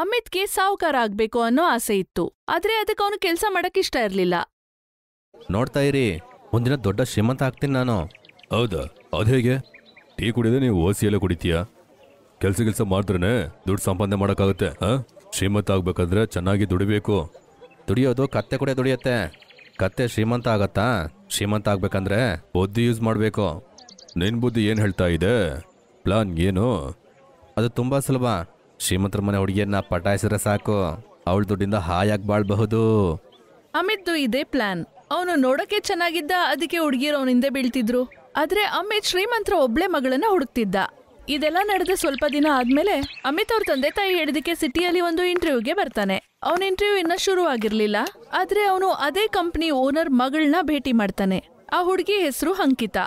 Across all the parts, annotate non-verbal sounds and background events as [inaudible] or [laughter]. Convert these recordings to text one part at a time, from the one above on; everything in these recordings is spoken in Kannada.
ಅಮಿತ್ಗೆ ಸಾಹುಕಾರ ಆಗ್ಬೇಕು ಅನ್ನೋ ಆಸೆ ಇತ್ತು ಆದ್ರೆ ಅದಕ್ಕೆ ಅವನು ಕೆಲಸ ಮಾಡಕ್ ಇಷ್ಟ ಇರಲಿಲ್ಲ ನೋಡ್ತಾ ಇರಿ ಒಂದಿನ ದೊಡ್ಡ ಶ್ರೀಮಂತ ಆಗ್ತೀನಿ ನಾನು ಹೌದಾ ಅದು ಹೇಗೆ ಟೀ ಕುಡಿದ್ರೆ ನೀವು ಓಸಿ ಎಲ್ಲ ಕುಡಿತೀಯಾ ಕೆಲಸ ಕೆಲಸ ಮಾಡಿದ್ರೆ ದುಡ್ಡು ಸಂಪಾದನೆ ಮಾಡೋಕ್ಕಾಗುತ್ತೆ ಶ್ರೀಮಂತ ಆಗ್ಬೇಕಂದ್ರೆ ಚೆನ್ನಾಗಿ ದುಡಿಬೇಕು ದುಡಿಯೋದು ಕತ್ತೆ ಕೂಡ ದುಡಿಯತ್ತೆ ಕತ್ತೆ ಶ್ರೀಮಂತ ಆಗತ್ತಾ ಶ್ರೀಮಂತ ಆಗ್ಬೇಕಂದ್ರೆ ಬುದ್ಧಿ ಯೂಸ್ ಮಾಡಬೇಕು ನಿನ್ ಬುದ್ಧಿ ಏನು ಹೇಳ್ತಾ ಇದೆ ಪ್ಲಾನ್ ಏನು ಅದು ತುಂಬ ಸುಲಭ ಶ್ರೀಮಂತರ ಮನೆ ಹುಡುಗಿಯನ್ನ ಪಟಾಯಿಸಿದ್ರೆ ಸಾಕು ಅವಳ ದುಡ್ಡಿಂದ ಹಾಯಾಗಿ ಬಾಳ್ಬಹುದು ಅಮಿತ್ದು ಇದೇ ಪ್ಲಾನ್ ಅವನು ನೋಡಕ್ಕೆ ಚೆನ್ನಾಗಿದ್ದ ಅದಕ್ಕೆ ಹುಡುಗಿಯರು ಅವನ ಬೀಳ್ತಿದ್ರು ಆದ್ರೆ ಅಮಿತ್ ಶ್ರೀಮಂತರ ಒಬ್ಳೆ ಮಗಳನ್ನ ಹುಡುಕ್ತಿದ್ದ ಇದೆಲ್ಲ ನಡೆದ ಸ್ವಲ್ಪ ದಿನ ಆದ್ಮೇಲೆ ಅಮಿತ್ ಅವ್ರ ತಂದೆ ತಾಯಿ ಹೇಳಿದಕ್ಕೆ ಸಿಟಿಯಲ್ಲಿ ಒಂದು ಇಂಟರ್ವ್ಯೂಗೆ ಬರ್ತಾನೆ ಅವನ ಇಂಟರ್ವ್ಯೂ ಇನ್ನ ಶುರು ಆಗಿರ್ಲಿಲ್ಲ ಆದ್ರೆ ಅವನು ಅದೇ ಕಂಪನಿ ಓನರ್ ಮಗಳನ್ನ ಭೇಟಿ ಮಾಡ್ತಾನೆ ಆ ಹುಡುಗಿ ಹೆಸರು ಅಂಕಿತಾ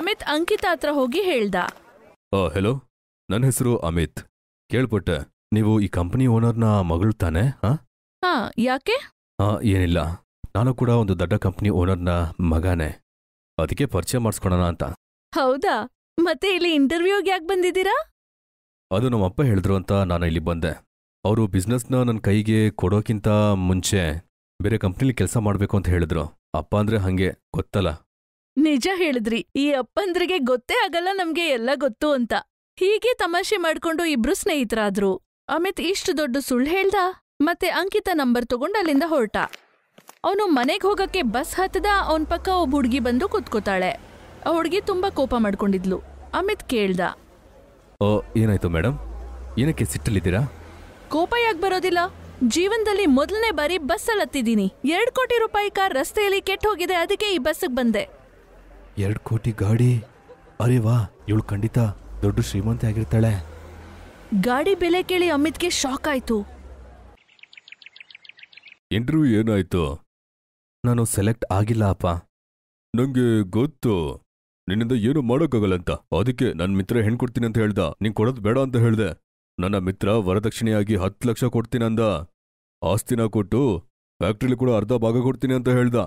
ಅಮಿತ್ ಅಂಕಿತಾ ಹತ್ರ ಹೋಗಿ ಹೇಳ್ದ ಹೆಲೋ ನನ್ನ ಹೆಸರು ಅಮಿತ್ ಕೇಳ್ಪಟ್ಟೆ ನೀವು ಈ ಕಂಪನಿ ಓನರ್ನ ಮಗಳು ತಾನೆ ಹಾ ಹಾ ಯಾಕೆ ಹಾ ಏನಿಲ್ಲ ನಾನು ಕೂಡ ಒಂದು ದೊಡ್ಡ ಕಂಪನಿ ಓನರ್ನ ಮಗನೇ ಅದಕ್ಕೆ ಪರಿಚಯ ಮಾಡಿಸ್ಕೊಡೋಣ ಅಂತ ಹೌದಾ ಮತ್ತೆ ಇಲ್ಲಿ ಇಂಟರ್ವ್ಯೂಗೆ ಯಾಕೆ ಬಂದಿದ್ದೀರಾ ಅದು ಅಪ್ಪ ಹೇಳಿದ್ರು ಅಂತ ನಾನು ಇಲ್ಲಿ ಬಂದೆ ಅವರು ಬಿಸ್ನೆಸ್ನ ನನ್ನ ಕೈಗೆ ಕೊಡೋಕ್ಕಿಂತ ಮುಂಚೆ ಬೇರೆ ಕಂಪ್ನಿಲಿ ಕೆಲಸ ಮಾಡ್ಬೇಕು ಅಂತ ಹೇಳಿದ್ರು ಅಪ್ಪ ಅಂದ್ರೆ ಹಂಗೆ ಗೊತ್ತಲ್ಲ ನಿಜ ಹೇಳಿದ್ರಿ ಈ ಅಪ್ಪಂದ್ರಿಗೆ ಗೊತ್ತೇ ಆಗಲ್ಲ ನಮ್ಗೆ ಎಲ್ಲ ಗೊತ್ತು ಅಂತ ಹೀಗೆ ತಮಾಷೆ ಮಾಡ್ಕೊಂಡು ಇಬ್ರು ಸ್ನೇಹಿತರಾದ್ರು ಅಮಿತ್ ಇಷ್ಟು ದೊಡ್ಡ ಸುಳ್ಳು ಹೇಳ್ದ ಮತ್ತೆ ಅಂಕಿತ ನಂಬರ್ ತಗೊಂಡು ಅಲ್ಲಿಂದ ಹೊರಟ ಅವನು ಮನೆಗೆ ಹೋಗಕ್ಕೆ ಬಸ್ ಹತ್ತದ ಅವನ ಪಕ್ಕ ಒಬ್ಬ ಹುಡುಗಿ ಬಂದು ಕೂತ್ಕೋತಾಳೆ ಆ ಹುಡುಗಿ ತುಂಬಾ ಕೋಪ ಮಾಡ್ಕೊಂಡಿದ್ಲು ಅಮಿತ್ ಕೇಳ್ದ ಓ ಏನಾಯ್ತು ಮೇಡಮ್ ಏನಕ್ಕೆ ಸಿಟ್ಟಲ್ಲಿದ್ದೀರಾ ಕೋಪ ಯಾಕೆ ಬರೋದಿಲ್ಲ ಜೀವನದಲ್ಲಿ ಮೊದಲನೇ ಬಾರಿ ಬಸ್ಸಲ್ಲಿ ಹತ್ತಿದ್ದೀನಿ ಎರಡು ಕೋಟಿ ರೂಪಾಯಿ ಕಾರ್ ರಸ್ತೆಯಲ್ಲಿ ಕೆಟ್ಟ ಹೋಗಿದೆ ಅದಕ್ಕೆ ಈ ಬಸ್ಸಿಗೆ ಬಂದೆ ಎರಡು ಕೋಟಿ ಗಾಡಿ ಅರೆ ವಾ ಇವಳು ಖಂಡಿತ ದೊಡ್ಡ ಶ್ರೀಮಂತ ಆಗಿರ್ತಾಳೆ ಗಾಡಿ ಬೆಲೆ ಕೇಳಿ ಅಮಿತ್ಗೆ ಶಾಕ್ ಆಯ್ತು ಇಂಟರ್ವ್ಯೂ ಏನಾಯ್ತು ನಾನು ಸೆಲೆಕ್ಟ್ ಆಗಿಲ್ಲ ಅಪ್ಪ ನಂಗೆ ಗೊತ್ತು ನಿನ್ನಿಂದ ಏನು ಮಾಡೋಕ್ಕಾಗಲ್ಲ ಅದಕ್ಕೆ ನನ್ನ ಮಿತ್ರ ಹೆಣ್ ಕೊಡ್ತೀನಿ ಅಂತ ಹೇಳ್ದ ನೀನ್ ಕೊಡೋದು ಬೇಡ ಅಂತ ಹೇಳ್ದೆ ನನ್ನ ಮಿತ್ರ ವರದಕ್ಷಿಣೆಯಾಗಿ ಹತ್ತು ಲಕ್ಷ ಕೊಡ್ತೀನಿ ಅಂದ ಆಸ್ತಿನ ಕೊಟ್ಟು ಫ್ಯಾಕ್ಟ್ರಿಲಿ ಕೂಡ ಅರ್ಧ ಭಾಗ ಕೊಡ್ತೀನಿ ಅಂತ ಹೇಳ್ದ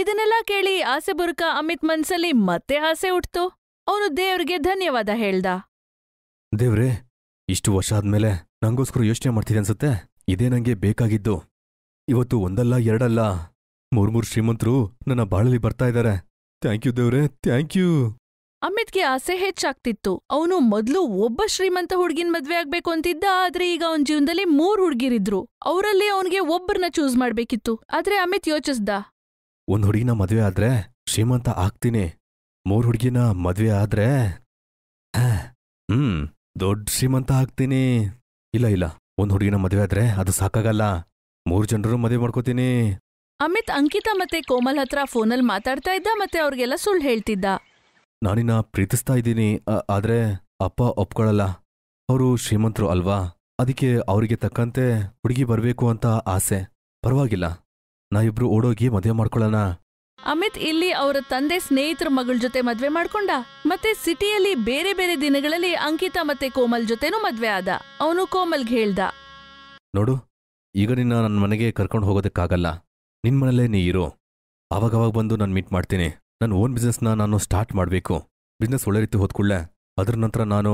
ಇದನ್ನೆಲ್ಲ ಕೇಳಿ ಆಸೆ ಬುರುಕ ಅಮಿತ್ ಮನ್ಸಲ್ಲಿ ಮತ್ತೆ ಆಸೆ ಹುಟ್ತು ಅವನು ದೇವ್ರಿಗೆ ಧನ್ಯವಾದ ಹೇಳ್ದ ದೇವ್ರೆ ಇಷ್ಟು ವರ್ಷ ಆದ್ಮೇಲೆ ನಂಗೋಸ್ಕರ ಯೋಚನೆ ಮಾಡ್ತಿದೆ ಅನ್ಸುತ್ತೆ ಇದೇ ನಂಗೆ ಬೇಕಾಗಿದ್ದು ಇವತ್ತು ಒಂದಲ್ಲ ಎರಡಲ್ಲ ಮೂರ್ಮೂರು ಶ್ರೀಮಂತರು ನನ್ನ ಬಾಳಲ್ಲಿ ಬರ್ತಾ ಇದಾರೆ ಥ್ಯಾಂಕ್ ಯು ದೇವ್ರೆ ಥ್ಯಾಂಕ್ ಯು ಅಮಿತ್ಗೆ ಆಸೆ ಹೆಚ್ಚಾಗ್ತಿತ್ತು ಅವನು ಮೊದಲು ಒಬ್ಬ ಶ್ರೀಮಂತ ಹುಡುಗಿನ ಮದ್ವೆ ಆಗ್ಬೇಕು ಅಂತಿದ್ದ ಆದ್ರೆ ಈಗ ಅವನ ಜೀವನದಲ್ಲಿ ಮೂರ್ ಹುಡುಗಿರಿದ್ರು ಅವರಲ್ಲಿ ಅವನಿಗೆ ಒಬ್ಬರನ್ನ ಚೂಸ್ ಮಾಡ್ಬೇಕಿತ್ತು ಆದ್ರೆ ಅಮಿತ್ ಯೋಚಿಸ್ದ ಒಂದ್ ಹುಡುಗಿನ ಮದ್ವೆ ಆದ್ರೆ ಶ್ರೀಮಂತ ಆಗ್ತೀನಿ ಮೂರು ಹುಡುಗಿನ ಮದ್ವೆ ಆದ್ರೆ ಹ್ಮ್ ದೊಡ್ಡ ಶ್ರೀಮಂತ ಹಾಕ್ತೀನಿ ಇಲ್ಲ ಇಲ್ಲ ಒಂದು ಹುಡುಗಿನ ಮದ್ವೆ ಆದ್ರೆ ಅದು ಸಾಕಾಗಲ್ಲ ಮೂರು ಜನರು ಮದುವೆ ಮಾಡ್ಕೋತೀನಿ ಅಮಿತ್ ಅಂಕಿತಾ ಮತ್ತೆ ಕೋಮಲ್ ಹತ್ರ ಫೋನಲ್ಲಿ ಮಾತಾಡ್ತಾ ಇದ್ದ ಮತ್ತೆ ಅವ್ರಿಗೆಲ್ಲ ಸುಳ್ಳು ಹೇಳ್ತಿದ್ದ ನಾನಿನ್ನ ಪ್ರೀತಿಸ್ತಾ ಇದ್ದೀನಿ ಆದ್ರೆ ಅಪ್ಪ ಒಪ್ಕೊಳ್ಳಲ್ಲ ಅವರು ಶ್ರೀಮಂತರು ಅಲ್ವಾ ಅದಕ್ಕೆ ಅವರಿಗೆ ತಕ್ಕಂತೆ ಹುಡುಗಿ ಬರಬೇಕು ಅಂತ ಆಸೆ ಪರವಾಗಿಲ್ಲ ಇಬ್ರು ಓಡೋಗಿ ಮದುವೆ ಮಾಡ್ಕೊಳ್ಳೋಣ ಅಮಿತ್ ಇಲ್ಲಿ ಅವರ ತಂದೆ ಸ್ನೇಹಿತರ ಮಗಳ ಜೊತೆ ಮದ್ವೆ ಮಾಡ್ಕೊಂಡ ಮತ್ತೆ ಸಿಟಿಯಲ್ಲಿ ಬೇರೆ ಬೇರೆ ದಿನಗಳಲ್ಲಿ ಅಂಕಿತಾ ಮತ್ತೆ ಕೋಮಲ್ ಜೊತೆನೂ ಮದ್ವೆ ಆದ ಅವನು ಕೋಮಲ್ಗೆ ಹೇಳ್ದ ನೋಡು ಈಗ ನಿನ್ನ ನನ್ನ ಮನೆಗೆ ಕರ್ಕೊಂಡು ಹೋಗೋದಕ್ಕಾಗಲ್ಲ ನಿನ್ ಮನೇಲೇ ನೀ ಇರೋ ಅವಾಗವಾಗ ಬಂದು ನಾನು ಮೀಟ್ ಮಾಡ್ತೀನಿ ನನ್ನ ಓನ್ ಬಿಸ್ನೆಸ್ನ ನಾನು ಸ್ಟಾರ್ಟ್ ಮಾಡಬೇಕು ಬಿಸ್ನೆಸ್ ಒಳ್ಳೆ ರೀತಿ ಹೊತ್ಕೊಳ್ಳೆ ಅದ್ರ ನಂತರ ನಾನು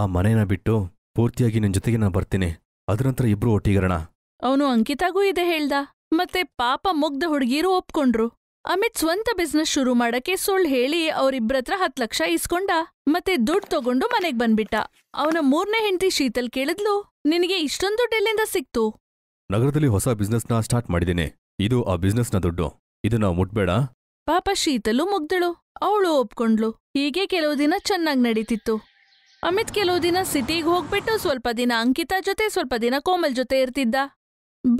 ಆ ಮನೇನ ಬಿಟ್ಟು ಪೂರ್ತಿಯಾಗಿ ನಿನ್ ಜೊತೆಗೆ ನಾನು ಬರ್ತೀನಿ ಅದ್ರ ನಂತರ ಇಬ್ರು ಒಟ್ಟಿಗರಣ ಅವನು ಅಂಕಿತಾಗೂ ಇದೆ ಹೇಳ್ದ ಮತ್ತೆ ಪಾಪ ಮುಗ್ಧ ಹುಡುಗಿರು ಒಪ್ಕೊಂಡ್ರು ಅಮಿತ್ ಸ್ವಂತ ಬಿಸ್ನೆಸ್ ಶುರು ಮಾಡಕ್ಕೆ ಸುಳ್ಳು ಹೇಳಿ ಅವರಿಬ್ಬರತ್ರ ಹತ್ತು ಲಕ್ಷ ಇಸ್ಕೊಂಡ ಮತ್ತೆ ದುಡ್ಡು ತಗೊಂಡು ಮನೆಗ್ ಬಂದ್ಬಿಟ್ಟ ಅವನ ಮೂರನೇ ಹೆಂಡತಿ ಶೀತಲ್ ಕೇಳಿದ್ಲು ನಿನಗೆ ಇಷ್ಟೊಂದು ದುಡ್ಡು ಎಲ್ಲಿಂದ ಸಿಕ್ತು ನಗರದಲ್ಲಿ ಹೊಸ ನ ಸ್ಟಾರ್ಟ್ ಮಾಡಿದ್ದೀನಿ ಇದು ಆ ನ ದುಡ್ಡು ಇದನ್ನ ಮುಟ್ಬೇಡ ಪಾಪ ಶೀತಲು ಮುಗ್ದಳು ಅವಳು ಒಪ್ಕೊಂಡ್ಲು ಹೀಗೆ ಕೆಲವು ದಿನ ಚೆನ್ನಾಗಿ ನಡೀತಿತ್ತು ಅಮಿತ್ ಕೆಲವು ದಿನ ಸಿಟಿಗೆ ಹೋಗ್ಬಿಟ್ಟು ಸ್ವಲ್ಪ ದಿನ ಅಂಕಿತಾ ಜೊತೆ ಸ್ವಲ್ಪ ದಿನ ಕೋಮಲ್ ಜೊತೆ ಇರ್ತಿದ್ದ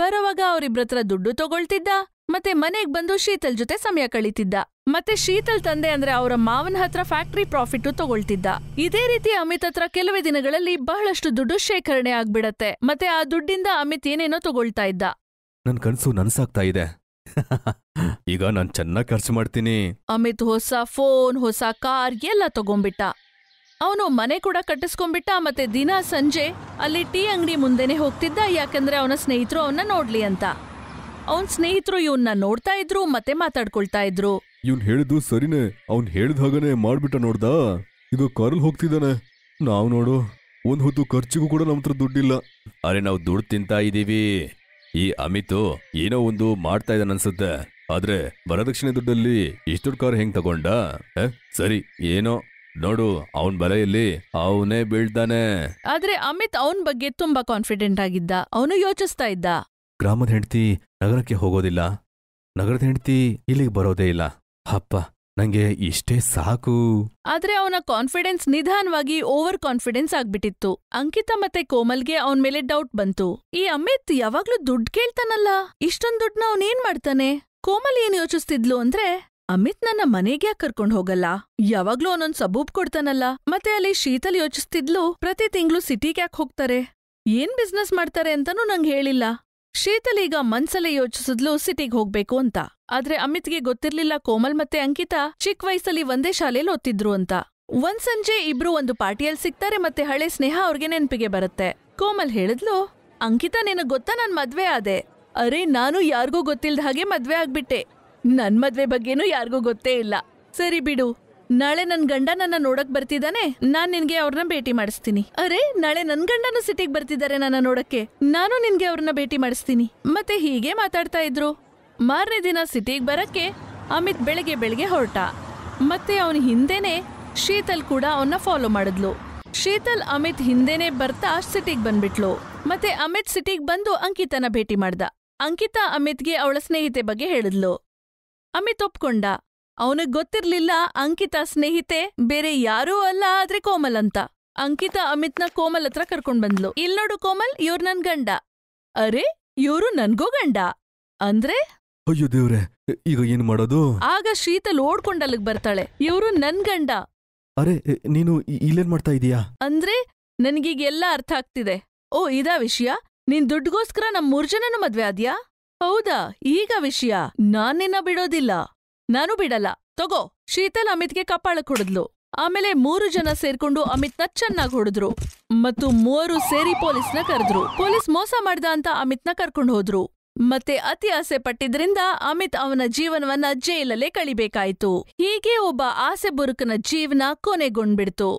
ಬರೋವಾಗ ಅವರಿಬ್ರತ್ರ ದುಡ್ಡು ತಗೊಳ್ತಿದ್ದ ಮತ್ತೆ ಮನೆಗ್ ಬಂದು ಶೀತಲ್ ಜೊತೆ ಸಮಯ ಕಳೀತಿದ್ದ ಮತ್ತೆ ಶೀತಲ್ ತಂದೆ ಅಂದ್ರೆ ಅವರ ಮಾವನ ಹತ್ರ ಫ್ಯಾಕ್ಟರಿ ಪ್ರಾಫಿಟ್ ತಗೊಳ್ತಿದ್ದ ಇದೇ ರೀತಿ ಅಮಿತ್ ಹತ್ರ ಕೆಲವೇ ದಿನಗಳಲ್ಲಿ ಬಹಳಷ್ಟು ದುಡ್ಡು ಶೇಖರಣೆ ಆಗ್ಬಿಡತ್ತೆ ಮತ್ತೆ ಆ ದುಡ್ಡಿಂದ ಅಮಿತ್ ಏನೇನೋ ತಗೊಳ್ತಾ ಇದ್ದ ನನ್ ಕನ್ಸು ನನ್ಸಾಗ್ತಾ ಇದೆ [laughs] ಈಗ ನಾನ್ ಚೆನ್ನಾಗ್ ಖರ್ಚು ಮಾಡ್ತೀನಿ ಅಮಿತ್ ಹೊಸ ಫೋನ್ ಹೊಸ ಕಾರ್ ಎಲ್ಲ ತಗೊಂಡ್ಬಿಟ್ಟ ಅವನು ಮನೆ ಕೂಡ ಕಟ್ಟಿಸ್ಕೊಂಡ್ಬಿಟ್ಟ ಮತ್ತೆ ದಿನ ಸಂಜೆ ಅಲ್ಲಿ ಟೀ ಅಂಗಡಿ ಮುಂದೆನೆ ಹೋಗ್ತಿದ್ದ ಯಾಕಂದ್ರೆ ಅವನ ಸ್ನೇಹಿತರು ಅವನ್ನ ನೋಡ್ಲಿ ಅಂತ ಅವನ್ ಸ್ನೇಹಿತರು ಇವನ್ನ ನೋಡ್ತಾ ಇದ್ರು ಮತ್ತೆ ಮಾತಾಡ್ಕೊಳ್ತಾ ಇದ್ರು ಇವ್ನ್ ಹೇಳಿದ್ದು ಸರಿನೇ ಅವ್ನ್ ಹೇಳಿದ ಹಾಗೆ ಮಾಡ್ಬಿಟ್ಟ ನೋಡ್ದ ಇದು ಕಾರಲ್ಲಿ ಹೋಗ್ತಿದ್ದಾನೆ ನಾವ್ ನೋಡು ಒಂದ್ ಹೊತ್ತು ಖರ್ಚಿಗೂ ಕೂಡ ನಮ್ಮ ದುಡ್ಡಿಲ್ಲ ಅರೆ ನಾವು ದುಡ್ಡು ತಿಂತಾ ಇದೀವಿ ಈ ಅಮಿತ್ ಏನೋ ಒಂದು ಮಾಡ್ತಾ ಇದ್ದಾನೆ ಅನ್ಸುತ್ತೆ ಆದ್ರೆ ವರದಕ್ಷಿಣೆ ದುಡ್ಡಲ್ಲಿ ಇಷ್ಟು ಕಾರ್ ಹೆಂಗ್ ತಗೊಂಡ ಸರಿ ಏನೋ ನೋಡು ಅವನ್ ಬಲೆಯಲ್ಲಿ ಅವನೇ ಬೀಳ್ತಾನೆ ಆದ್ರೆ ಅಮಿತ್ ಅವನ್ ಬಗ್ಗೆ ತುಂಬಾ ಕಾನ್ಫಿಡೆಂಟ್ ಆಗಿದ್ದ ಅವನು ಯೋಚಿಸ್ತಾ ಇದ್ದ ಗ್ರಾಮದ ಹೆಂಡತಿ ನಗರಕ್ಕೆ ಹೋಗೋದಿಲ್ಲ ನಗರದ ಹೆಂಡತಿ ಇಲ್ಲಿಗೆ ಬರೋದೇ ಇಲ್ಲ ಅಪ್ಪ ನಂಗೆ ಇಷ್ಟೇ ಸಾಕು ಆದ್ರೆ ಅವನ ಕಾನ್ಫಿಡೆನ್ಸ್ ನಿಧಾನವಾಗಿ ಓವರ್ ಕಾನ್ಫಿಡೆನ್ಸ್ ಆಗ್ಬಿಟ್ಟಿತ್ತು ಅಂಕಿತಾ ಮತ್ತೆ ಕೋಮಲ್ಗೆ ಅವನ್ ಮೇಲೆ ಡೌಟ್ ಬಂತು ಈ ಅಮಿತ್ ಯಾವಾಗ್ಲೂ ದುಡ್ಡು ಕೇಳ್ತಾನಲ್ಲ ಇಷ್ಟೊಂದ್ ದುಡ್ಡನ್ನ ಅವನೇನ್ ಮಾಡ್ತಾನೆ ಕೋಮಲ್ ಏನ್ ಯೋಚಿಸ್ತಿದ್ಲು ಅಂದ್ರೆ ಅಮಿತ್ ನನ್ನ ಮನೆಗೆ ಕರ್ಕೊಂಡು ಹೋಗಲ್ಲ ಯಾವಾಗ್ಲೂ ಅವನೊಂದ್ ಸಬೂಬ್ ಕೊಡ್ತಾನಲ್ಲ ಮತ್ತೆ ಅಲ್ಲಿ ಶೀತಲ್ ಯೋಚಿಸ್ತಿದ್ಲು ಪ್ರತಿ ತಿಂಗ್ಳು ಸಿಟಿಗೆ ಯಾಕೆ ಹೋಗ್ತಾರೆ ಏನ್ ಬಿಸ್ನೆಸ್ ಮಾಡ್ತಾರೆ ಅಂತಾನೂ ನಂಗೆ ಹೇಳಿಲ್ಲ ಶೀತಲ್ ಈಗ ಮನ್ಸಲ್ಲೇ ಯೋಚಿಸಿದ್ಲು ಸಿಟಿಗ್ ಹೋಗ್ಬೇಕು ಅಂತ ಆದ್ರೆ ಅಮಿತ್ಗೆ ಗೊತ್ತಿರ್ಲಿಲ್ಲ ಕೋಮಲ್ ಮತ್ತೆ ಅಂಕಿತಾ ಚಿಕ್ಕ ವಯಸ್ಸಲ್ಲಿ ಒಂದೇ ಶಾಲೆಯಲ್ಲಿ ಓದ್ತಿದ್ರು ಅಂತ ಒಂದ್ ಸಂಜೆ ಇಬ್ರು ಒಂದು ಪಾರ್ಟಿಯಲ್ಲಿ ಸಿಗ್ತಾರೆ ಮತ್ತೆ ಹಳೆ ಸ್ನೇಹ ಅವ್ರಿಗೆ ನೆನ್ಪಿಗೆ ಬರುತ್ತೆ ಕೋಮಲ್ ಹೇಳಿದ್ಲು ಅಂಕಿತಾ ನಿನಗ್ ಗೊತ್ತಾ ನನ್ ಮದ್ವೆ ಆದೆ ಅರೆ ನಾನು ಯಾರಿಗೂ ಗೊತ್ತಿಲ್ದ ಹಾಗೆ ಮದ್ವೆ ಆಗ್ಬಿಟ್ಟೆ ನನ್ ಮದ್ವೆ ಬಗ್ಗೆನೂ ಯಾರಿಗೂ ಗೊತ್ತೇ ಇಲ್ಲ ಸರಿ ಬಿಡು ನಾಳೆ ನನ್ ಗಂಡ ನನ್ನ ನೋಡಕ್ ಬರ್ತಿದ್ದಾನೆ ನಾನ್ ನಿನ್ಗೆ ಅವ್ರನ್ನ ಭೇಟಿ ಮಾಡಿಸ್ತೀನಿ ಅರೆ ನಾಳೆ ನನ್ ಗಂಡನ ಸಿಟಿಗ್ ಬರ್ತಿದ್ದಾರೆ ನನ್ನ ನೋಡಕ್ಕೆ ನಾನು ನಿನ್ಗೆ ಅವ್ರನ್ನ ಭೇಟಿ ಮಾಡಿಸ್ತೀನಿ ಮತ್ತೆ ಹೀಗೆ ಮಾತಾಡ್ತಾ ಇದ್ರು ಮಾರನೇ ದಿನ ಸಿಟಿಗ್ ಬರಕ್ಕೆ ಅಮಿತ್ ಬೆಳಿಗ್ಗೆ ಬೆಳಗ್ಗೆ ಹೊರಟ ಮತ್ತೆ ಅವನ ಹಿಂದೆನೆ ಶೀತಲ್ ಕೂಡ ಅವನ್ನ ಫಾಲೋ ಮಾಡಿದ್ಲು ಶೀತಲ್ ಅಮಿತ್ ಹಿಂದೆನೆ ಬರ್ತಾ ಸಿಟಿಗ್ ಬಂದ್ಬಿಟ್ಲು ಮತ್ತೆ ಅಮಿತ್ ಸಿಟಿಗ್ ಬಂದು ಅಂಕಿತನ ಭೇಟಿ ಮಾಡ್ದ ಅಂಕಿತಾ ಅಮಿತ್ಗೆ ಅವಳ ಸ್ನೇಹಿತೆ ಬಗ್ಗೆ ಹೇಳಿದ್ಲು ಅಮಿತ್ ಒಪ್ಕೊಂಡ ಅವನಿಗ್ ಗೊತ್ತಿರ್ಲಿಲ್ಲ ಅಂಕಿತಾ ಸ್ನೇಹಿತೆ ಬೇರೆ ಯಾರೂ ಅಲ್ಲ ಆದ್ರೆ ಕೋಮಲ್ ಅಂತ ಅಂಕಿತಾ ಅಮಿತ್ನ ಕೋಮಲ್ ಹತ್ರ ಕರ್ಕೊಂಡ್ ಬಂದ್ಲು ಇಲ್ ನೋಡು ಕೋಮಲ್ ಇವ್ರು ನನ್ ಗಂಡ ಅರೆ ಇವ್ರು ನನ್ಗೂ ಗಂಡ ಅಂದ್ರೆ ಅಯ್ಯೋ ದೇವ್ರೆ ಈಗ ಏನ್ ಮಾಡೋದು ಆಗ ಶೀತಲ್ ಓಡ್ಕೊಂಡ್ ಬರ್ತಾಳೆ ಇವ್ರು ನನ್ ಗಂಡ ಅರೆ ನೀನು ಇಲ್ಲೇನ್ ಮಾಡ್ತಾ ಇದೀಯಾ ಅಂದ್ರೆ ನನ್ಗೀಗ ಎಲ್ಲ ಅರ್ಥ ಆಗ್ತಿದೆ ಓ ಇದಾ ವಿಷಯ ನೀನ್ ದುಡ್ಗೋಸ್ಕರ ನಮ್ ಮೂರ್ ಮದ್ವೆ ಆದ್ಯಾ ಹೌದಾ ಈಗ ವಿಷಯ ನಾನೇನ ಬಿಡೋದಿಲ್ಲ ನಾನು ಬಿಡಲ್ಲ ತಗೋ ಶೀತಲ್ ಅಮಿತ್ಗೆ ಕಪಾಳಕ್ ಕೊಡದ್ಲು ಆಮೇಲೆ ಮೂರು ಜನ ಸೇರ್ಕೊಂಡು ಅಮಿತ್ನ ಚೆನ್ನಾಗಿ ಹೊಡೆದ್ರು ಮತ್ತು ಮೂವರು ಸೇರಿ ಪೊಲೀಸ್ನ ಕರೆದ್ರು ಪೊಲೀಸ್ ಮೋಸ ಮಾಡ್ದ ಅಂತ ಅಮಿತ್ನ ಕರ್ಕೊಂಡು ಹೋದ್ರು ಮತ್ತೆ ಅತಿ ಆಸೆ ಪಟ್ಟಿದ್ರಿಂದ ಅಮಿತ್ ಅವನ ಜೀವನವನ್ನ ಜೈಲಲ್ಲೇ ಕಳಿಬೇಕಾಯ್ತು ಹೀಗೆ ಒಬ್ಬ ಆಸೆ ಬುರುಕನ ಜೀವನ ಕೊನೆಗೊಂಡ್ಬಿಡ್ತು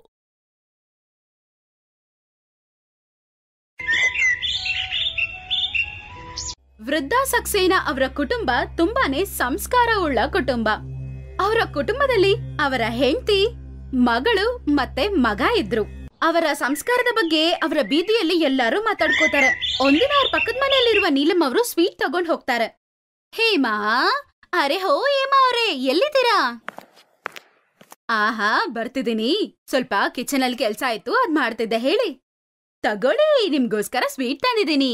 ವೃದ್ಧಾ ಸಕ್ಸೇನಾ ಅವರ ಕುಟುಂಬ ತುಂಬಾನೇ ಸಂಸ್ಕಾರ ಉಳ್ಳ ಕುಟುಂಬ ಅವರ ಕುಟುಂಬದಲ್ಲಿ ಅವರ ಹೆಂಡತಿ ಮಗಳು ಮತ್ತೆ ಮಗ ಇದ್ರು ಅವರ ಸಂಸ್ಕಾರದ ಬಗ್ಗೆ ಅವರ ಬೀದಿಯಲ್ಲಿ ಎಲ್ಲರೂ ಮಾತಾಡ್ಕೋತಾರೆ ಒಂದಿನ ಅವ್ರ ಪಕ್ಕದ ಮನೆಯಲ್ಲಿರುವ ನೀಲಮ್ ಅವರು ಸ್ವೀಟ್ ತಗೊಂಡ್ ಹೋಗ್ತಾರೆ ಹೇಮಾ ಅರೆ ಹೋ ಹೇಮಾ ಅವರೇ ಎಲ್ಲಿದ್ದೀರಾ ಆಹಾ ಬರ್ತಿದ್ದೀನಿ ಸ್ವಲ್ಪ ಕಿಚನ್ ಅಲ್ಲಿ ಕೆಲ್ಸ ಆಯ್ತು ಅದ್ ಮಾಡ್ತಿದ್ದೆ ಹೇಳಿ ತಗೊಳ್ಳಿ ನಿಮ್ಗೋಸ್ಕರ ಸ್ವೀಟ್ ತಂದಿದ್ದೀನಿ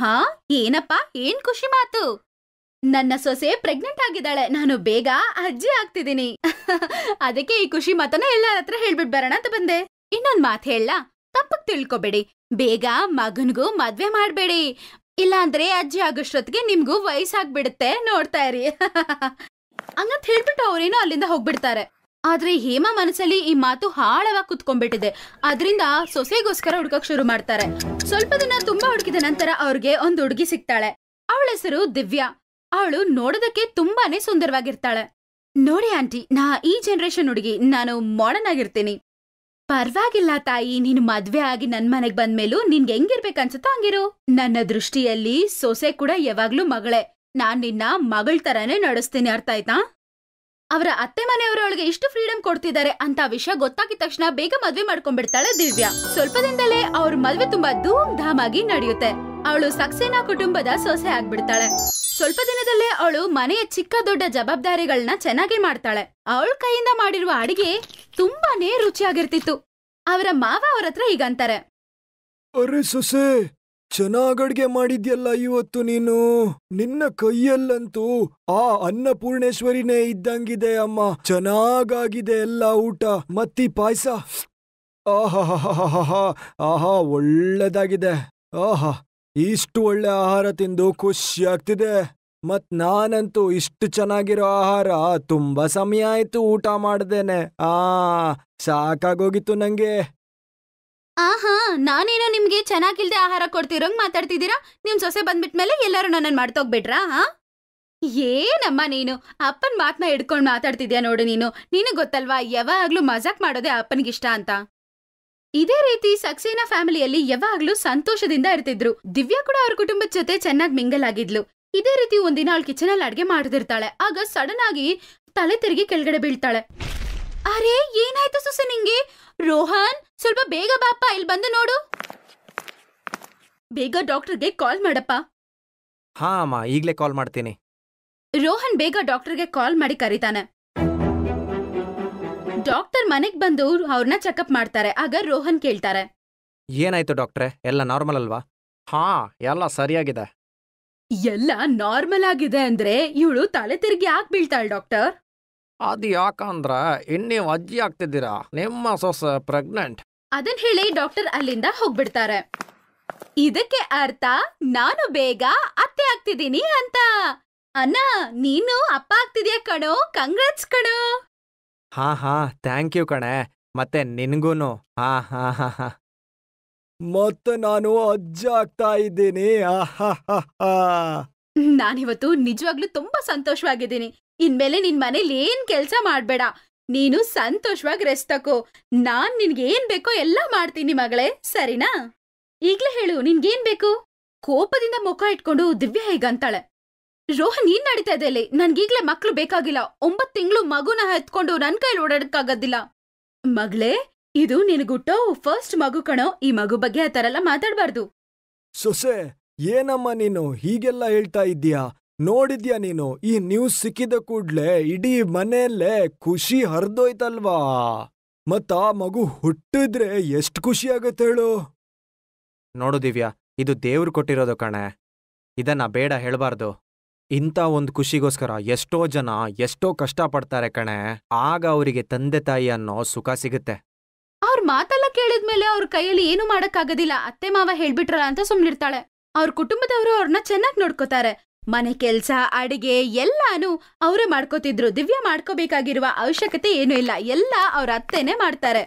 ಹಾ ಏನಪ್ಪ ಏನ್ ಖುಷಿ ಮಾತು ನನ್ನ ಸೊಸೆ ಪ್ರೆಗ್ನೆಂಟ್ ಆಗಿದ್ದಾಳೆ ನಾನು ಬೇಗ ಅಜ್ಜಿ ಆಗ್ತಿದ್ದೀನಿ [laughs] ಅದಕ್ಕೆ ಈ ಖುಷಿ ಮಾತನ್ನ ಎಲ್ಲರ ಹತ್ರ ಹೇಳ್ಬಿಟ್ ಬರೋಣ ಅಂತ ಬಂದೆ ಇನ್ನೊಂದ್ ಮಾತು ಹೇಳ ತಪ್ಪಕ್ ತಿಳ್ಕೊಬೇಡಿ ಬೇಗ ಮಗನ್ಗೂ ಮದ್ವೆ ಮಾಡ್ಬೇಡಿ ಇಲ್ಲಾಂದ್ರೆ ಅಜ್ಜಿ ಆಗೋಷ್ಟೊತ್ತಿಗೆ ನಿಮ್ಗೂ ವಯಸ್ಸಾಗ್ಬಿಡುತ್ತೆ ನೋಡ್ತಾ ಇರಿ [laughs] ಹಂಗಂತ ಹೇಳ್ಬಿಟ್ಟು ಅವ್ರೇನೋ ಅಲ್ಲಿಂದ ಹೋಗ್ಬಿಡ್ತಾರೆ ಆದ್ರೆ ಹೇಮಾ ಮನಸ್ಸಲ್ಲಿ ಈ ಮಾತು ಹಾಳವಾಗಿ ಕುತ್ಕೊಂಡ್ಬಿಟ್ಟಿದೆ ಅದರಿಂದ ಸೊಸೆಗೋಸ್ಕರ ಹುಡ್ಕಕ್ ಶುರು ಮಾಡ್ತಾರೆ ಸ್ವಲ್ಪ ದಿನ ತುಂಬಾ ಹುಡುಕಿದ ನಂತರ ಅವ್ರಿಗೆ ಒಂದು ಹುಡುಗಿ ಸಿಗ್ತಾಳೆ ಅವಳ ಹೆಸರು ದಿವ್ಯಾ ಅವಳು ನೋಡೋದಕ್ಕೆ ತುಂಬಾನೇ ಸುಂದರವಾಗಿರ್ತಾಳೆ ನೋಡಿ ಆಂಟಿ ನಾ ಈ ಜನರೇಷನ್ ಹುಡುಗಿ ನಾನು ಮಾಡರ್ನ್ ಆಗಿರ್ತೀನಿ ಪರ್ವಾಗಿಲ್ಲ ತಾಯಿ ನೀನು ಮದ್ವೆ ಆಗಿ ನನ್ ಮನೆಗ್ ಬಂದ್ಮೇಲೂ ನಿನ್ಗೆ ಹೆಂಗಿರ್ಬೇಕನ್ಸುತ್ತ ಹಂಗಿರು ನನ್ನ ದೃಷ್ಟಿಯಲ್ಲಿ ಸೊಸೆ ಕೂಡ ಯಾವಾಗ್ಲೂ ಮಗಳೇ ನಾನ್ ನಿನ್ನ ಮಗಳ ತರಾನೇ ನಡೆಸ್ತೀನಿ ಅರ್ಥ ಆಯ್ತಾ ಅವರ ಅತ್ತೆ ಮನೆಯವರೊಳಗೆ ಇಷ್ಟು ಫ್ರೀಡಂ ಕೊಡ್ತಿದ್ದಾರೆ ಅಂತ ವಿಷಯ ಗೊತ್ತಾಗಿದ ತಕ್ಷಣ ಬೇಗ ಮದ್ವೆ ಮಾಡ್ಕೊಂಡ್ಬಿಡ್ತಾಳೆ ದಿವ್ಯಾ ಸ್ವಲ್ಪ ದಿನದಲ್ಲೇ ಅವ್ರ ಮದ್ವೆ ತುಂಬಾ ಧೂಮ್ ಧಾಮ್ ಆಗಿ ನಡೆಯುತ್ತೆ ಅವಳು ಸಕ್ಸೇನಾ ಕುಟುಂಬದ ಸೊಸೆ ಆಗ್ಬಿಡ್ತಾಳೆ ಸ್ವಲ್ಪ ದಿನದಲ್ಲೇ ಅವಳು ಮನೆಯ ಚಿಕ್ಕ ದೊಡ್ಡ ಜವಾಬ್ದಾರಿಗಳನ್ನ ಚೆನ್ನಾಗಿ ಮಾಡ್ತಾಳೆ ಅವಳ ಕೈಯಿಂದ ಮಾಡಿರುವ ಅಡಿಗೆ ತುಂಬಾನೇ ರುಚಿಯಾಗಿರ್ತಿತ್ತು ಅವರ ಮಾವ ಅವರತ್ರ ಹತ್ರ ಹೀಗಂತಾರೆ ಅರೆ ಸೊಸೆ ಚೆನ್ನಾಗ್ ಅಡ್ಗೆ ಮಾಡಿದ್ಯಲ್ಲ ಇವತ್ತು ನೀನು ನಿನ್ನ ಕೈಯಲ್ಲಂತೂ ಆ ಅನ್ನಪೂರ್ಣೇಶ್ವರಿನೇ ಇದ್ದಂಗಿದೆ ಅಮ್ಮ ಚೆನ್ನಾಗಾಗಿದೆ ಎಲ್ಲ ಊಟ ಮತ್ತಿ ಪಾಯಸ ಆಹಾ ಆಹಾ ಒಳ್ಳೆದಾಗಿದೆ ಆಹಾ ಇಷ್ಟು ಒಳ್ಳೆ ಆಹಾರ ತಿಂದು ಖುಷಿ ಆಗ್ತಿದೆ ಮತ್ ನಾನಂತೂ ಇಷ್ಟು ಚೆನ್ನಾಗಿರೋ ಆಹಾರ ತುಂಬಾ ಸಮಯ ಆಯ್ತು ಊಟ ಮಾಡ್ದೇನೆ ಆ ಸಾಕಾಗೋಗಿತ್ತು ನಂಗೆ ಆಹಾ ನಾನೇನೋ ನಿಮ್ಗೆ ಚೆನ್ನಾಗಿಲ್ದೆ ಆಹಾರ ಕೊಡ್ತಿರೋಂಗ್ ಮಾತಾಡ್ತಿದ್ದೀರಾ ನಿಮ್ ಸೊಸೆ ಬಂದ್ಬಿಟ್ಮೇಲೆ ಎಲ್ಲರೂ ನನ್ನನ್ನು ಮಾಡ್ತೋಗ್ಬಿಟ್ರಾ ಹಾ ಏನಮ್ಮ ನೀನು ಅಪ್ಪನ ಮಾತನ್ನ ಹಿಡ್ಕೊಂಡು ಮಾತಾಡ್ತಿದ್ಯಾ ನೋಡು ನೀನು ನೀನು ಗೊತ್ತಲ್ವಾ ಯಾವಾಗ್ಲೂ ಮಜಾಕ್ ಮಾಡೋದೇ ಅಪ್ಪನಿಗಿಷ್ಟ ಅಂತ ಇದೇ ರೀತಿ ಸಕ್ಸೇನಾ ಫ್ಯಾಮಿಲಿಯಲ್ಲಿ ಯಾವಾಗ್ಲೂ ಸಂತೋಷದಿಂದ ಇರ್ತಿದ್ರು ದಿವ್ಯಾ ಕೂಡ ಅವ್ರ ಕುಟುಂಬದ ಜೊತೆ ಚೆನ್ನಾಗಿ ಮಿಂಗಲ್ ಆಗಿದ್ಲು ಇದೇ ರೀತಿ ಒಂದಿನ ಅವ್ಳು ಕಿಚನ್ ಅಲ್ಲಿ ಅಡ್ಗೆ ಮಾಡ್ತಿರ್ತಾಳೆ ಆಗ ಸಡನ್ ಆಗಿ ತಲೆ ತಿರುಗಿ ಕೆಳಗಡೆ ಬೀಳ್ತಾಳೆ ಅರೇ ಏನಾಯ್ತು ಸುಸು ನಿಂಗೆ ರೋಹನ್ ಸ್ವಲ್ಪ ಬೇಗ ಬಾಪ ಇಲ್ಲಿ ಬಂದು ನೋಡು ಬೇಗ ಡಾಕ್ಟರ್ಗೆ ಕಾಲ್ ಮಾಡಪ್ಪ ಹಾ ಅಮ್ಮ ಈಗಲೇ ಕಾಲ್ ಮಾಡ್ತೀನಿ ರೋಹನ್ ಬೇಗ ಡಾಕ್ಟರ್ಗೆ ಕಾಲ್ ಮಾಡಿ ಕರೀತಾನೆ ಡಾಕ್ಟರ್ ಮನೆಗೆ ಬಂದು ಅವ್ರನ್ನ ಚೆಕಪ್ ಮಾಡ್ತಾರೆ ಆಗ ರೋಹನ್ ಕೇಳ್ತಾರೆ ಏನಾಯ್ತು ಡಾಕ್ಟ್ರೆ ಎಲ್ಲ ನಾರ್ಮಲ್ ಅಲ್ವಾ ಹಾ ಎಲ್ಲ ಸರಿಯಾಗಿದೆ ಎಲ್ಲ ನಾರ್ಮಲ್ ಆಗಿದೆ ಅಂದ್ರೆ ಇವಳು ತಲೆ ತಿರುಗಿ ಯಾಕೆ ಬೀಳ್ತಾಳೆ ಡಾಕ್ಟರ್ ಅದು ಯಾಕಂದ್ರ ಇನ್ನೇ ಅಜ್ಜಿ ಆಗ್ತಿದ್ದೀರಾ ನಿಮ್ಮ ಸೊಸ ಪ್ರೆಗ್ನೆಂಟ್ ಅದನ್ ಹೇಳಿ ಡಾಕ್ಟರ್ ಅಲ್ಲಿಂದ ಹೋಗ್ಬಿಡ್ತಾರೆ ಇದಕ್ಕೆ ಅರ್ಥ ನಾನು ಬೇಗ ಅತ್ತೆ ಆಗ್ತಿದ್ದೀನಿ ಅಂತ ಅಣ್ಣ ನೀನು ಅಪ್ಪ ಆಗ್ತಿದ್ಯಾ ಕಣೋ ಕಂಗ್ರಾಟ್ಸ್ ಕಣೋ ಹಾ ಹಾ ಥ್ಯಾಂಕ್ ಯು ಕಣೆ ಮತ್ತೆ ನಿನ್ಗೂನು ಹಾ ಹಾ ಹಾ ಹಾ ಮತ್ತೆ ನಾನು ಅಜ್ಜ ಆಗ್ತಾ ಇದ್ದೀನಿ ನಾನಿವತ್ತು ನಿಜವಾಗ್ಲೂ ತುಂಬಾ ಸಂತೋಷವಾಗಿದ್ದೀನಿ ಇನ್ಮೇಲೆ ನಿನ್ ಮನೇಲಿ ಏನ್ ಕೆಲ್ಸ ಮಾಡ್ಬೇಡ ನೀನು ಸಂತೋಷವಾಗಿ ರೆಸ್ಟ್ ತಕೋ ನಾನ್ ನಿನ್ಗೇನ್ ಬೇಕೋ ಎಲ್ಲ ಮಾಡ್ತೀನಿ ಮಗಳೇ ಸರಿನಾ ಈಗ್ಲೇ ಹೇಳು ನಿನ್ಗೇನ್ ಬೇಕು ಕೋಪದಿಂದ ಮುಖ ಇಟ್ಕೊಂಡು ದಿವ್ಯ ಹೇಗಂತಾಳೆ ರೋಹನ್ ಏನ್ ನಡೀತಾ ಇದೆ ನನ್ಗೀಗ್ಲೇ ಮಕ್ಳು ಬೇಕಾಗಿಲ್ಲ ಒಂಬತ್ ತಿಂಗಳು ಮಗುನ ಹತ್ಕೊಂಡು ನನ್ ಕೈಲಿ ಓಡಾಡಕ್ಕಾಗೋದಿಲ್ಲ ಮಗಳೇ ಇದು ನಿನಗುಟ್ಟೋ ಫಸ್ಟ್ ಮಗು ಕಣೋ ಈ ಮಗು ಬಗ್ಗೆ ಆ ಥರ ಎಲ್ಲ ಸೊಸೆ ಏನಮ್ಮ ನೀನು ಹೀಗೆಲ್ಲ ಹೇಳ್ತಾ ಇದ್ದೀಯಾ ನೋಡಿದ್ಯಾ ನೀನು ಈ ನ್ಯೂಸ್ ಸಿಕ್ಕಿದ ಕೂಡ್ಲೆ ಇಡೀ ಮನೆಯಲ್ಲೇ ಖುಷಿ ಹರಿದೋಯ್ತಲ್ವಾ ಮತ್ತ ಆ ಮಗು ಹುಟ್ಟಿದ್ರೆ ಎಷ್ಟು ಖುಷಿ ಆಗತ್ತೆ ಹೇಳು ನೋಡು ದಿವ್ಯಾ ಇದು ದೇವ್ರು ಕೊಟ್ಟಿರೋದು ಕಣೆ ಇದನ್ನ ಬೇಡ ಹೇಳಬಾರ್ದು ಇಂಥ ಒಂದು ಖುಷಿಗೋಸ್ಕರ ಎಷ್ಟೋ ಜನ ಎಷ್ಟೋ ಕಷ್ಟ ಪಡ್ತಾರೆ ಕಣೆ ಆಗ ಅವರಿಗೆ ತಂದೆ ತಾಯಿ ಅನ್ನೋ ಸುಖ ಸಿಗುತ್ತೆ ಅವ್ರ ಮಾತೆಲ್ಲ ಕೇಳಿದ್ಮೇಲೆ ಅವ್ರ ಕೈಯಲ್ಲಿ ಏನು ಮಾಡಕ್ಕಾಗೋದಿಲ್ಲ ಅತ್ತೆ ಮಾವ ಹೇಳ್ಬಿಟ್ರಲ್ಲ ಅಂತ ಸುಮ್ನಿರ್ತಾಳೆ ಅವ್ರ ಕುಟುಂಬದವರು ಅವ್ರನ್ನ ಚೆನ್ನಾಗಿ ನೋಡ್ಕೋತಾರೆ ಮನೆ ಕೆಲಸ ಅಡಿಗೆ ಎಲ್ಲಾನು ಅವರೇ ಮಾಡ್ಕೋತಿದ್ರು ದಿವ್ಯ ಮಾಡ್ಕೋಬೇಕಾಗಿರುವ ಅವಶ್ಯಕತೆ ಏನೂ ಇಲ್ಲ ಎಲ್ಲ ಅವ್ರ ಅತ್ತೆನೆ ಮಾಡ್ತಾರೆ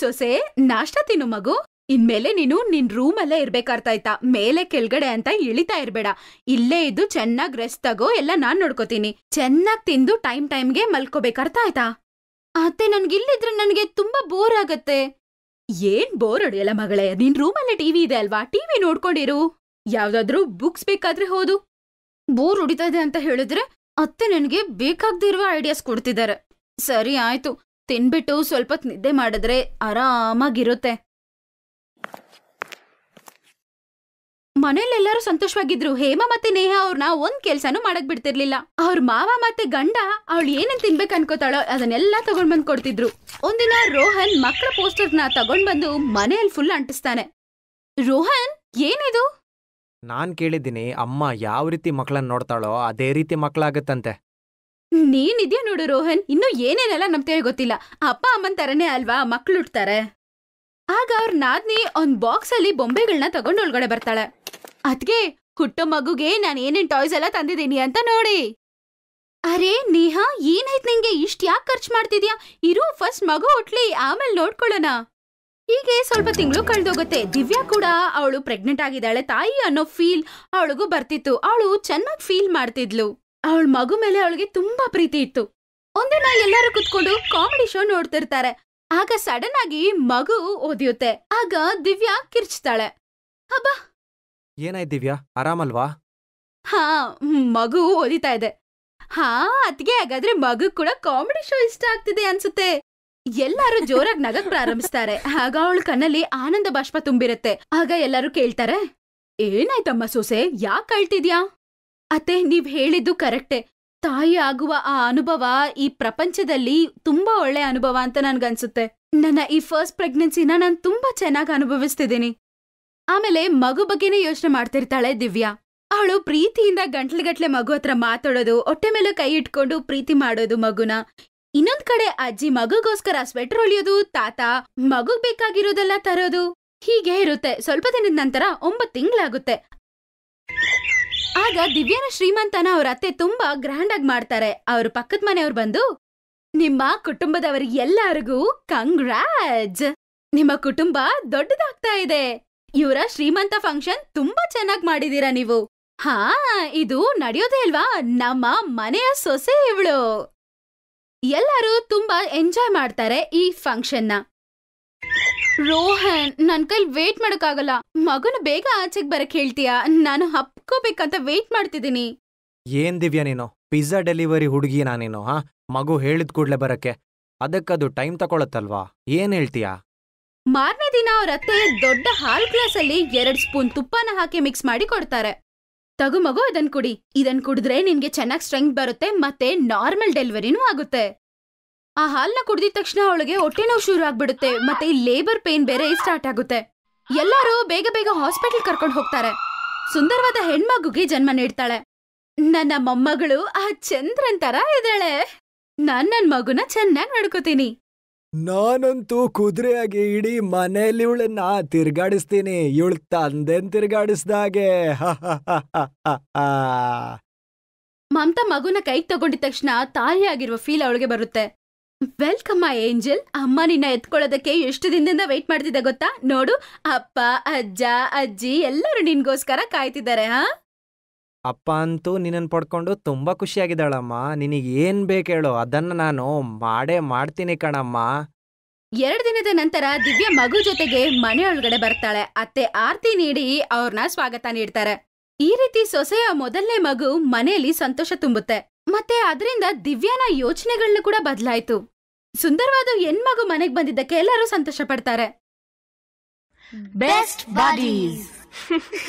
ಸೊಸೆ ನಾಷ್ಟ ತಿನ್ನು ಮಗು ಇನ್ಮೇಲೆ ನೀನು ನಿನ್ ರೂಮಲ್ಲೇ ಇರ್ಬೇಕಾರ್ತಾಯ್ತಾ ಮೇಲೆ ಕೆಳಗಡೆ ಅಂತ ಇಳಿತಾ ಇರ್ಬೇಡ ಇಲ್ಲೇ ಇದ್ದು ಚೆನ್ನಾಗಿ ರೆಸ್ಟ್ ತಗೋ ಎಲ್ಲ ನಾನ್ ನೋಡ್ಕೋತೀನಿ ಚೆನ್ನಾಗ್ ತಿಂದು ಟೈಮ್ ಟೈಮ್ಗೆ ಮಲ್ಕೋಬೇಕಾರ್ತಾಯ್ತಾ ಅತ್ತೆ ನನ್ಗೆ ಇಲ್ಲಿದ್ರೆ ನನಗೆ ತುಂಬಾ ಬೋರ್ ಆಗತ್ತೆ ಏನ್ ಬೋರ್ ಹೊಡೆಯಲ್ಲ ಮಗಳೇ ನಿನ್ ರೂಮಲ್ಲೇ ಟಿವಿ ಇದೆ ಅಲ್ವಾ ಟಿವಿ ನೋಡ್ಕೊಂಡಿರು ಯಾವ್ದಾದ್ರೂ ಬುಕ್ಸ್ ಬೇಕಾದ್ರೆ ಹೋದು ಬೋರ್ ಉಡಿತಾ ಇದೆ ಅಂತ ಹೇಳಿದ್ರೆ ಅತ್ತೆ ನನಗೆ ಬೇಕಾಗ್ದಿರುವ ಐಡಿಯಾಸ್ ಕೊಡ್ತಿದ್ದಾರೆ ಸರಿ ಆಯ್ತು ತಿನ್ಬಿಟ್ಟು ಸ್ವಲ್ಪ ನಿದ್ದೆ ಮಾಡಿದ್ರೆ ಆರಾಮಾಗಿರುತ್ತೆ ಮನೇಲೆಲ್ಲರೂ ಸಂತೋಷವಾಗಿದ್ರು ಹೇಮ ಮತ್ತೆ ನೇಹ ಅವ್ರನ್ನ ಒಂದ್ ಕೆಲ್ಸನೂ ಮಾಡಕ್ ಬಿಡ್ತಿರ್ಲಿಲ್ಲ ಅವ್ರ ಮಾವ ಮತ್ತೆ ಗಂಡ ಅವಳು ಏನೇನ್ ತಿನ್ಬೇಕು ಅನ್ಕೋತಾಳೋ ಅದನ್ನೆಲ್ಲ ತಗೊಂಡ್ ಬಂದ್ ಕೊಡ್ತಿದ್ರು ಒಂದಿನ ರೋಹನ್ ಮಕ್ಕಳ ಪೋಸ್ಟರ್ನ ತಗೊಂಡ್ ಬಂದು ಮನೆಯಲ್ಲಿ ಫುಲ್ ಅಂಟಿಸ್ತಾನೆ ರೋಹನ್ ಏನಿದು ನಾನ್ ಕೇಳಿದ್ದೀನಿ ಅಮ್ಮ ಯಾವ ರೀತಿ ಮಕ್ಕಳನ್ನ ನೋಡ್ತಾಳೋ ಅದೇ ರೀತಿ ಮಕ್ಕಳಾಗತ್ತಂತೆ ನೀನಿದ್ಯಾ ನೋಡು ರೋಹನ್ ಇನ್ನು ಏನೇನೆಲ್ಲ ನಮ್ತೇಳಿ ಗೊತ್ತಿಲ್ಲ ಅಪ್ಪ ಅಮ್ಮನ್ ತರನೇ ಅಲ್ವಾ ಮಕ್ಳು ಆಗ ಅವ್ರ ನಾದ್ನಿ ಒಂದ್ ಬಾಕ್ಸ್ ಅಲ್ಲಿ ಬೊಂಬೆಗಳನ್ನ ತಗೊಂಡು ಒಳಗಡೆ ಬರ್ತಾಳೆ ಅದ್ಗೆ ಹುಟ್ಟೋ ಮಗುಗೆ ನಾನ್ ಏನೇನ್ ಟಾಯ್ಸ್ ಎಲ್ಲ ತಂದಿದ್ದೀನಿ ಅಂತ ನೋಡಿ ಅರೇ ನೇಹಾ ಏನಾಯ್ತು ನಿಂಗೆ ಇಷ್ಟ ಯಾಕೆ ಖರ್ಚು ಮಾಡ್ತಿದ್ಯಾ ಇರು ಫಸ್ಟ್ ಮಗು ಹುಟ್ಲಿ ಆಮೇಲೆ ನೋಡ್ಕೊಳ್ಳೋಣ ಹೀಗೆ ಸ್ವಲ್ಪ ತಿಂಗಳು ಕಳೆದೋಗುತ್ತೆ ದಿವ್ಯಾ ಕೂಡ ಅವಳು ಪ್ರೆಗ್ನೆಂಟ್ ಆಗಿದ್ದಾಳೆ ತಾಯಿ ಅನ್ನೋ ಫೀಲ್ ಅವಳಿಗೂ ಬರ್ತಿತ್ತು ಅವಳು ಚೆನ್ನಾಗಿ ಫೀಲ್ ಮಾಡ್ತಿದ್ಲು ಅವಳ ಮಗು ಮೇಲೆ ಅವಳಿಗೆ ತುಂಬಾ ಪ್ರೀತಿ ಇತ್ತು ಒಂದಿನ ಎಲ್ಲರೂ ಕುತ್ಕೊಂಡು ಕಾಮಿಡಿ ಶೋ ನೋಡ್ತಿರ್ತಾರೆ ಆಗ ಸಡನ್ ಆಗಿ ಮಗು ಓದಿಯುತ್ತೆ ಆಗ ದಿವ್ಯಾ ಕಿರ್ಚ್ತಾಳೆ ಹಬ್ಬ ಏನಾಯ್ತು ದಿವ್ಯಾ ಆರಾಮಲ್ವಾ ಹಾ ಮಗು ಓದಿತಾ ಇದೆ ಹಾ ಅದ್ಗೆ ಹಾಗಾದ್ರೆ ಮಗು ಕೂಡ ಕಾಮಿಡಿ ಶೋ ಇಷ್ಟ ಆಗ್ತಿದೆ ಅನ್ಸುತ್ತೆ ಎಲ್ಲಾರು ಜೋರಾಗಿ ನಗಕ್ ಪ್ರಾರಂಭಿಸ್ತಾರೆ ಆಗ ಅವಳ ಕಣ್ಣಲ್ಲಿ ಆನಂದ ಬಾಷ್ಪ ತುಂಬಿರತ್ತೆ ಆಗ ಎಲ್ಲರೂ ಕೇಳ್ತಾರೆ ಏನಾಯ್ತಮ್ಮ ಸೊಸೆ ಯಾಕೆ ಅಳ್ತಿದ್ಯಾ ಅತ್ತೆ ನೀವ್ ಹೇಳಿದ್ದು ಕರೆಕ್ಟೇ ತಾಯಿ ಆಗುವ ಆ ಅನುಭವ ಈ ಪ್ರಪಂಚದಲ್ಲಿ ತುಂಬಾ ಒಳ್ಳೆ ಅನುಭವ ಅಂತ ನನ್ಗನ್ಸುತ್ತೆ ನನ್ನ ಈ ಫಸ್ಟ್ ಪ್ರೆಗ್ನೆನ್ಸಿನ ನಾನು ತುಂಬಾ ಚೆನ್ನಾಗಿ ಅನುಭವಿಸ್ತಿದ್ದೀನಿ ಆಮೇಲೆ ಮಗು ಬಗ್ಗೆನೇ ಯೋಚನೆ ಮಾಡ್ತಿರ್ತಾಳೆ ದಿವ್ಯಾ ಅವಳು ಪ್ರೀತಿಯಿಂದ ಗಂಟ್ಲುಗಟ್ಲೆ ಮಗು ಹತ್ರ ಮಾತಾಡೋದು ಹೊಟ್ಟೆ ಮೇಲೆ ಕೈ ಇಟ್ಕೊಂಡು ಪ್ರೀತಿ ಮಾಡೋದು ಮಗುನ ಇನ್ನೊಂದ್ ಕಡೆ ಅಜ್ಜಿ ಮಗುಗೋಸ್ಕರ ಸ್ವೆಟರ್ ಹೊಲಿಯೋದು ತಾತ ಮಗುಗ್ ಬೇಕಾಗಿರೋದೆಲ್ಲ ತರೋದು ಹೀಗೆ ಇರುತ್ತೆ ಸ್ವಲ್ಪ ದಿನದ ನಂತರ ಒಂಬತ್ತು ತಿಂಗಳಾಗುತ್ತೆ ಆಗ ದಿವ್ಯಾನ ಶ್ರೀಮಂತನ ಅವ್ರ ಅತ್ತೆ ತುಂಬಾ ಗ್ರ್ಯಾಂಡ್ ಆಗಿ ಮಾಡ್ತಾರೆ ಅವ್ರ ಪಕ್ಕದ ಮನೆಯವ್ರು ಬಂದು ನಿಮ್ಮ ಕುಟುಂಬದವರ ಎಲ್ಲರಿಗೂ ಕಂಗ್ರಾಜ್ ನಿಮ್ಮ ಕುಟುಂಬ ದೊಡ್ಡದಾಗ್ತಾ ಇದೆ ಇವರ ಶ್ರೀಮಂತ ಫಂಕ್ಷನ್ ತುಂಬಾ ಚೆನ್ನಾಗಿ ಮಾಡಿದೀರಾ ನೀವು ಹಾ ಇದು ನಡೆಯೋದೇ ಅಲ್ವಾ ನಮ್ಮ ಮನೆಯ ಸೊಸೆ ಇವಳು ಎಲ್ಲರೂ ತುಂಬಾ ಎಂಜಾಯ್ ಮಾಡ್ತಾರೆ ಈ ಫಂಕ್ಷನ್ ನ ರೋಹನ್ ನನ್ ಕೈಲಿ ವೇಟ್ ಮಾಡಕ್ಕಾಗಲ್ಲ ಮಗನ ಬೇಗ ಆಚೆಗ್ ಬರಕ್ ಹೇಳ್ತೀಯಾ ನಾನು ಹಪ್ಕೋಬೇಕಂತ ವೇಟ್ ಮಾಡ್ತಿದ್ದೀನಿ ಏನ್ ದಿವ್ಯಾ ನೀನು ಪಿಜ್ಜಾ ಡೆಲಿವರಿ ಹುಡುಗಿ ನಾನೇನು ಹಾ ಮಗು ಹೇಳಿದ್ ಕೂಡ್ಲೆ ಬರಕ್ಕೆ ಅದಕ್ಕದು ಟೈಮ್ ತಕೊಳತ್ತಲ್ವಾ ಏನ್ ಹೇಳ್ತೀಯಾ ಮಾರನೇ ದಿನ ಅವ್ರ ಅತ್ತೆ ದೊಡ್ಡ ಹಾಲ್ ಗ್ಲಾಸ್ ಅಲ್ಲಿ ಎರಡ್ ಸ್ಪೂನ್ ತುಪ್ಪನ ಹಾಕಿ ಮಿಕ್ಸ್ ಮಾಡಿ ಕೊಡ್ತಾರೆ ತಗು ಮಗು ಇದನ್ ಕುಡಿ ಇದನ್ ಕುಡಿದ್ರೆ ನಿನ್ಗೆ ಚೆನ್ನಾಗಿ ಸ್ಟ್ರೆಂಗ್ ಬರುತ್ತೆ ಮತ್ತೆ ನಾರ್ಮಲ್ ಡೆಲಿವರಿನೂ ಆಗುತ್ತೆ ಆ ಹಾಲ್ನ ಕುಡಿದಿದ ತಕ್ಷಣ ಅವಳಿಗೆ ಹೊಟ್ಟೆ ಶುರು ಆಗ್ಬಿಡುತ್ತೆ ಮತ್ತೆ ಲೇಬರ್ ಪೇನ್ ಬೇರೆ ಸ್ಟಾರ್ಟ್ ಆಗುತ್ತೆ ಎಲ್ಲರೂ ಬೇಗ ಬೇಗ ಹಾಸ್ಪಿಟಲ್ ಕರ್ಕೊಂಡು ಹೋಗ್ತಾರೆ ಸುಂದರವಾದ ಹೆಣ್ಮಗುಗೆ ಜನ್ಮ ನೀಡ್ತಾಳೆ ನನ್ನ ಮೊಮ್ಮಗಳು ಆ ಚಂದ್ರನ್ ತರ ಇದ್ದಾಳೆ ನಾನ್ ನನ್ ಮಗುನ ಚೆನ್ನಾಗಿ ನಡ್ಕೋತೀನಿ ನಾನಂತೂ ಕುದುರೆಯಾಗಿ ಇಡೀ ಮನೆಯಲ್ಲಿ ಇವಳನ್ನ ತಿರ್ಗಾಡಿಸ್ತೀನಿ ಇವಳ ತಂದೆನ್ ತಿರ್ಗಾಡಿಸ್ದಾಗೆ ಮಮತಾ ಮಗುನ ಕೈ ತಗೊಂಡಿದ ತಕ್ಷಣ ತಾಯಿಯಾಗಿರುವ ಫೀಲ್ ಅವಳಿಗೆ ಬರುತ್ತೆ ವೆಲ್ಕಮ್ ಏಂಜಲ್ ಅಮ್ಮ ನಿನ್ನ ಎತ್ಕೊಳ್ಳೋದಕ್ಕೆ ಎಷ್ಟು ದಿನದಿಂದ ವೆಯ್ಟ್ ಮಾಡ್ತಿದ್ದೆ ಗೊತ್ತಾ ನೋಡು ಅಪ್ಪ ಅಜ್ಜ ಅಜ್ಜಿ ಎಲ್ಲರೂ ನಿನ್ಗೋಸ್ಕರ ಕಾಯ್ತಿದ್ದಾರೆ ಹಾ ಅಪ್ಪ ಅಂತೂ ನಿನ್ನನ್ನು ಪಡ್ಕೊಂಡು ತುಂಬ ಖುಷಿಯಾಗಿದ್ದಾಳಮ್ಮ ನಿನಗೆ ಏನು ಬೇಕೇಳೋ ಅದನ್ನು ನಾನು ಮಾಡೇ ಮಾಡ್ತೀನಿ ಕಣಮ್ಮ ಎರಡು ದಿನದ ನಂತರ ದಿವ್ಯ ಮಗು ಜೊತೆಗೆ ಮನೆಯೊಳಗಡೆ ಬರ್ತಾಳೆ ಅತ್ತೆ ಆರ್ತಿ ನೀಡಿ ಅವ್ರನ್ನ ಸ್ವಾಗತ ನೀಡ್ತಾರೆ ಈ ರೀತಿ ಸೊಸೆಯ ಮೊದಲನೇ ಮಗು ಮನೆಯಲ್ಲಿ ಸಂತೋಷ ತುಂಬುತ್ತೆ ಮತ್ತೆ ಅದರಿಂದ ದಿವ್ಯಾನ ಯೋಚನೆಗಳನ್ನ ಕೂಡ ಬದಲಾಯಿತು ಸುಂದರವಾದ ಹೆಣ್ಮಗು ಮನೆಗೆ ಬಂದಿದ್ದಕ್ಕೆ ಎಲ್ಲರೂ ಸಂತೋಷ ಪಡ್ತಾರೆ ಬೆಸ್ಟ್ ಬಾಡೀಸ್ [laughs]